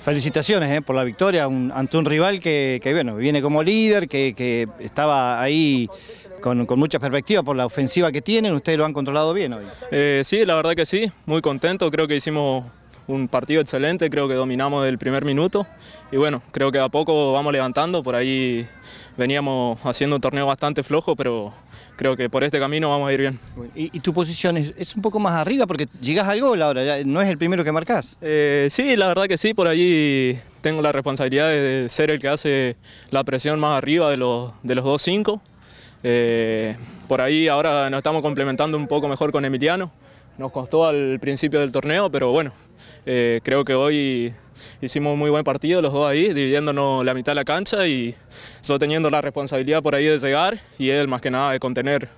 Felicitaciones eh, por la victoria ante un rival que, viene como líder, que, estaba ahí con, muchas mucha perspectiva por la ofensiva que tienen. Ustedes lo han controlado bien hoy. Eh, sí, la verdad que sí, muy contento. Creo que hicimos un partido excelente, creo que dominamos el primer minuto y bueno, creo que a poco vamos levantando, por ahí veníamos haciendo un torneo bastante flojo, pero creo que por este camino vamos a ir bien. ¿Y, tu posición es, un poco más arriba porque llegas al gol ahora, no es el primero que marcas? Eh, sí, la verdad que sí, por ahí tengo la responsabilidad de ser el que hace la presión más arriba de los, de los 2-5. Por ahí ahora nos estamos complementando un poco mejor con Emiliano. Nos costó al principio del torneo, pero bueno, eh, creo que hoy hicimos un muy buen partido los dos ahí, dividiéndonos la mitad de la cancha y yo teniendo la responsabilidad por ahí de llegar y él más que nada de contener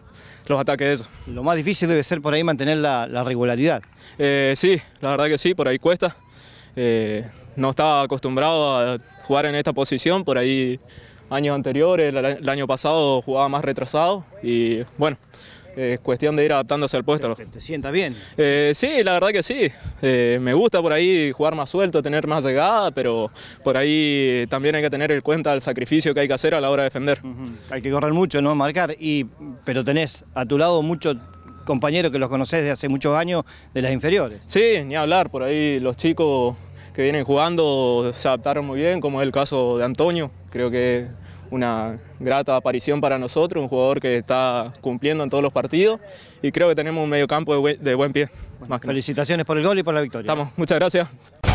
los ataques de eso. Lo más difícil debe ser por ahí mantener la, regularidad. Eh, sí, la verdad que sí, por ahí cuesta. Eh, no estaba acostumbrado a jugar en esta posición, por ahí años anteriores, el año pasado jugaba más retrasado y bueno, es cuestión de ir adaptándose al puesto. ¿Te sienta bien? Eh, sí, la verdad que sí. Eh, me gusta por ahí jugar más suelto, tener más llegada, pero por ahí también hay que tener en cuenta el sacrificio que hay que hacer a la hora de defender. Hay que correr mucho, ¿no? Marcar, y, pero tenés a tu lado muchos compañeros que los conoces de hace muchos años de las inferiores. Sí, ni hablar, por ahí los chicos que vienen jugando se adaptaron muy bien, como es el caso de Antonio, Creo que es una grata aparición para nosotros, un jugador que está cumpliendo en todos los partidos y creo que tenemos un medio campo de, buen pie. felicitaciones por el gol y por la victoria. Estamos, muchas gracias.